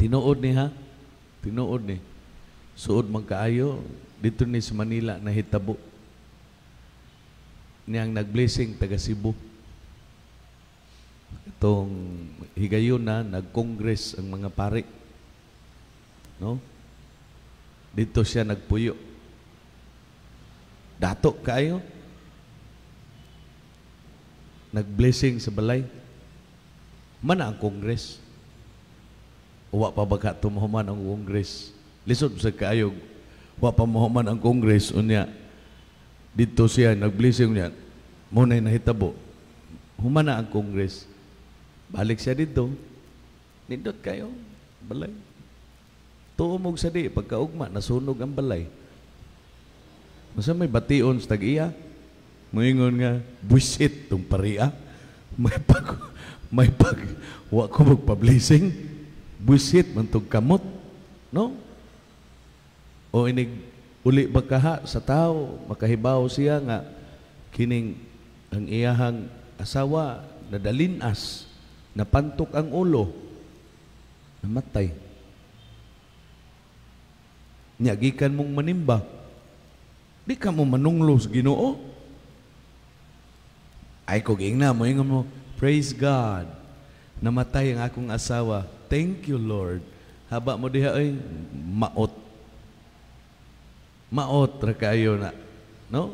Tinuod ni ha? Tinuod ni. Suod magkaayo, dito ni sa Manila, nahitabo. Niyang nag-blessing, taga Cebu. Itong higayon na, nag-congress ang mga pare. No? Dito siya nagpuyo. Dato kayo. Nag-blessing sa balay. Mana ang congress. Uwa pa baka tumuhuman ang Kongres. Lisod sa kaayog, uwa pa muhuman ang Kongres. Unya, dito siya, nag-blessing niya. Muna'y nahitabo. Humana ang Kongres. Balik siya dito. Nindot kayo. Balay. Tuumog sa di. Pagkaugma, nasunog ang balay. Masa may bation sa tag-iya? Moingon nga, buisit tong pariya. May pag, may pag, wa ko magpa-blessing buisit man tog kamot no o inig uli bakaha sa tao makahibaw siya nga kining ang iyahang asawa nadalinas napantok ang ulo namatay nyagikan mong manimba di ka mo manunglo Ginoo ay kog ingna mo ingon mo praise God namatay ang akong asawa thank you Lord. Haba mo diha ay maot. Maot ra kayo na. No?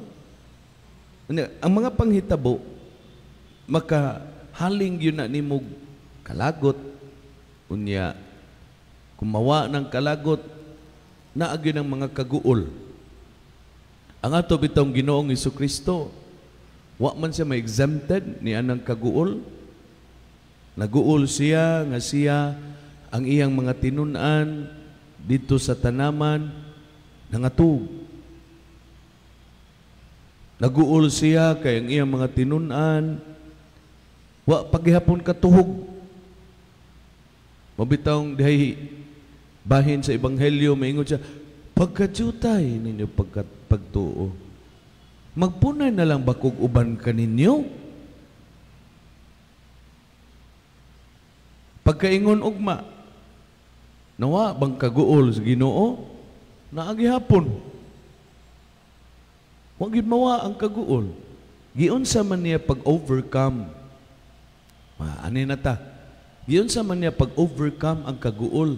Ano, ang mga panghitabo maka haling yun na ni nimog kalagot unya kumawa ng kalagot na naagi ng mga kaguol ang ato bitong Ginoong Isu Kristo wa man siya ma exempted ni anang kaguol Naguol siya nga siya ang iyang mga tinunan dito sa tanaman nangatug. Naguol siya kay ang iyang mga tinunan wa pagihapon katuhog. Mabitawng dihay bahin sa ebanghelyo maingon siya pagkadyutay ninyo pagkat pagtuo. Magpunay na lang bakog uban kaninyo. pagkaingon ugma. Nawa bang kaguol sa Ginoo naagihapon. Wa gid mawa ang kaguol. Giunsa man niya pag-overcome. ma ani na ta. Giunsa man niya pag-overcome ang kaguol.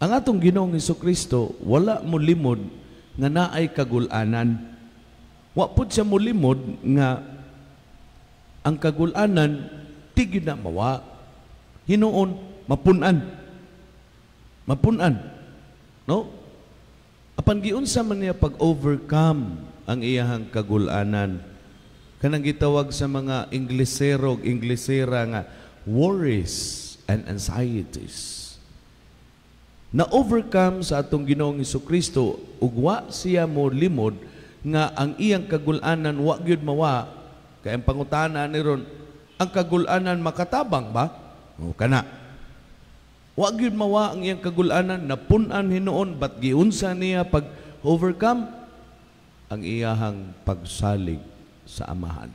Ang atong Ginoong Hesus Kristo wala mo limod nga naay kagulanan. Wa pud siya mo limod nga ang kagulanan tigid na mawa Hinuon, mapunan. Mapunan. No? Apan giunsa man niya pag-overcome ang iyahang kagulanan. Kanang gitawag sa mga Inglesero, Inglesera nga, worries and anxieties. Na-overcome sa atong ginoong Iso Kristo, ugwa siya mo limod nga ang iyang kagulanan wa gyud mawa kay ang pangutana ni ron ang kagulanan makatabang ba o kana. Wa gyud mawa ang iyang kagulanan napun-an hinuon bat giunsa niya pag overcome ang iyahang pagsalig sa amahan.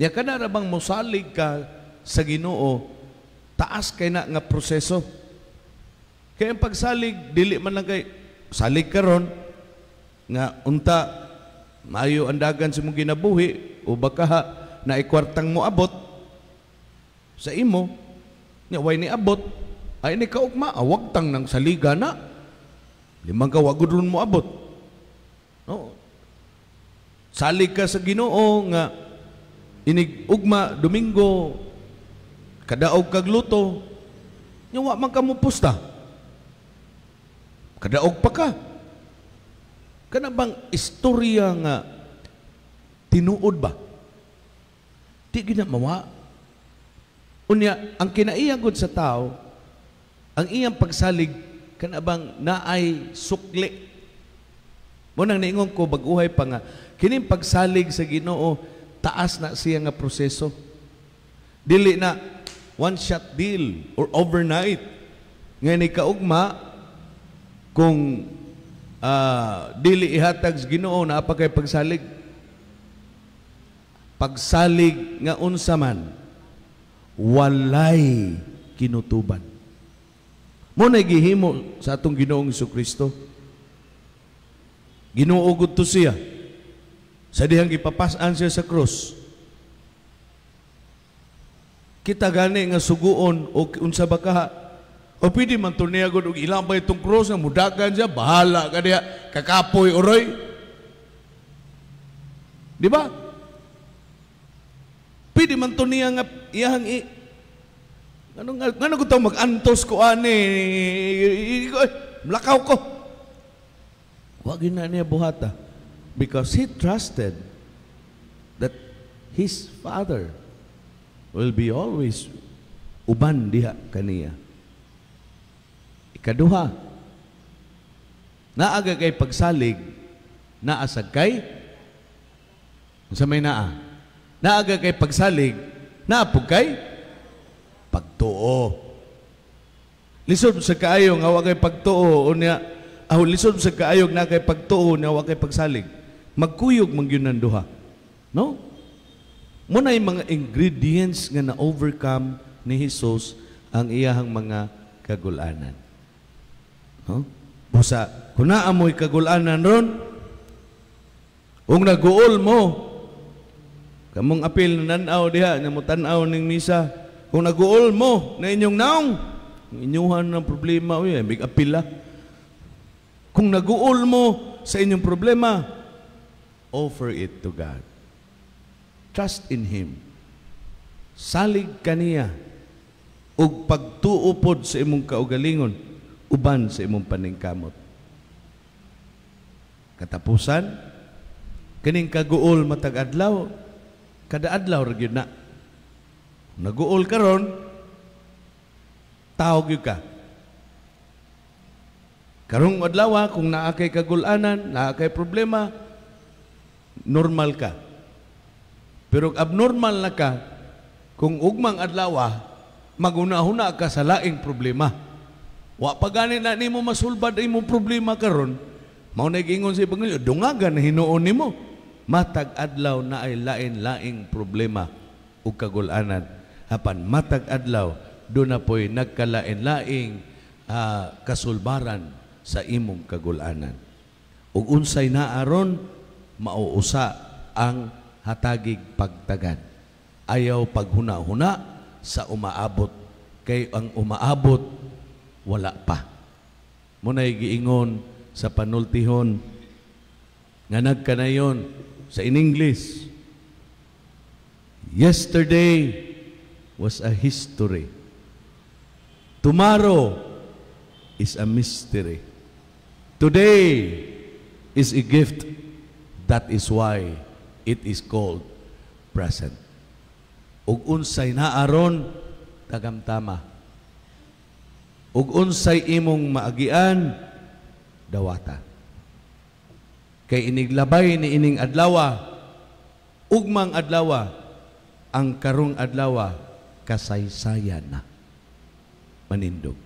Ya kana rabang bang mosalig ka sa Ginoo taas kay na nga proseso. Kaya ang pagsalig dili man lang kay salig ka ron, nga unta mayo ang dagan sa mong ginabuhi o bakaha na ikwartang mo abot sa imo, niya way ni abot, ay ni kaugma, awagtang ah, nang saliga na, limang kawagod ron mo abot. No? Salig ka sa ginoo nga, inigugma, domingo, kadaog kagluto, nya wa man ka pusta. Kadaog pa ka. Kana bang istorya nga tinuod ba? Di ginamawa. Unya, ang kinaiyagod sa tao, ang iyang pagsalig kanabang naay sukli. Munang niingon ko baguhay pa nga kining pagsalig sa Ginoo taas na siya nga proseso. Dili na one shot deal or overnight. Nga ni kaugma kung uh, dili ihatag sa Ginoo na apa pagsalig pagsalig nga unsa man walay kinutuban mo na gihimo sa atong Ginoong Kristo Ginuugod to siya sa dihang gipapasan siya sa krus kita gani nga suguon o unsa baka ka o pwede man tuniyagod og ilang ba itong krus nga mudagan siya bahala ka diya kakapoy uroy di ba Pwede man to niya nga iyang i... Anong, anong ko mag-antos ko ani? Lakaw ko. Huwag na niya buhata. Because he trusted that his father will be always uban diha kaniya. Ikaduha, naaga kay pagsalig, naasag kay, sa may naa, naaga kay pagsalig, naapog kay pagtuo. Lisod sa kaayo nga wa kay pagtuo o niya, ah, lisod sa kaayo na kay pagtuo niya wa kay pagsalig. Magkuyog man yun ng duha. No? Muna yung mga ingredients nga na-overcome ni Jesus ang iyahang mga kagulanan. No? Busa, kung naamoy kagulanan ron, kung naguol mo, Kamong apil nanaw diha, na mutanaw ning misa. Kung naguol mo na inyong naong, inyuhan ng problema, uy, eh, big apil ah. Kung naguol mo sa inyong problema, offer it to God. Trust in Him. Salig kaniya ug pagtuupod sa imong kaugalingon uban sa imong paningkamot. Katapusan, kining kaguol matag adlaw Kada adlaw ra na. Naguol karon tao gyud ka. Karong adlaw kung naa kay kagulanan, naa kay problema, normal ka. Pero abnormal na ka kung ugmang adlaw magunahuna ka sa laing problema. Wa pagani na nimo masulbad imong problema karon, mao na gingon si Panginoon, dungagan hinuon nimo matag adlaw na ay lain-laing problema ug kagulanan Hapan matag adlaw do na po'y nagkalain-laing uh, kasulbaran sa imong kagulanan ug unsay na aron mauusa ang hatagig pagtagan ayaw paghuna-huna sa umaabot kay ang umaabot wala pa munay giingon sa panultihon nga nagkanayon sa in English. Yesterday was a history. Tomorrow is a mystery. Today is a gift. That is why it is called present. Ug unsay na aron tagamtama. Ug unsay imong maagian dawata. Kay iniglabay ni ining adlawa, ugmang adlawa, ang karong adlawa kasaysayan na. Manindog.